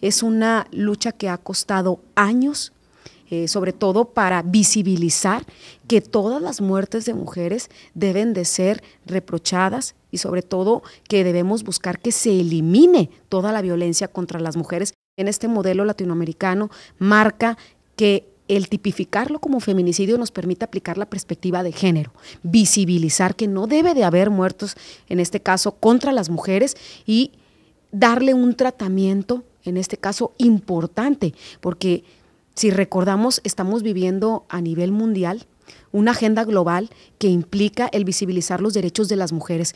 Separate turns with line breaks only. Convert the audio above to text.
Es una lucha que ha costado años, eh, sobre todo para visibilizar que todas las muertes de mujeres deben de ser reprochadas y sobre todo que debemos buscar que se elimine toda la violencia contra las mujeres. En este modelo latinoamericano marca que el tipificarlo como feminicidio nos permite aplicar la perspectiva de género, visibilizar que no debe de haber muertos, en este caso, contra las mujeres y darle un tratamiento en este caso importante, porque si recordamos, estamos viviendo a nivel mundial una agenda global que implica el visibilizar los
derechos de las mujeres.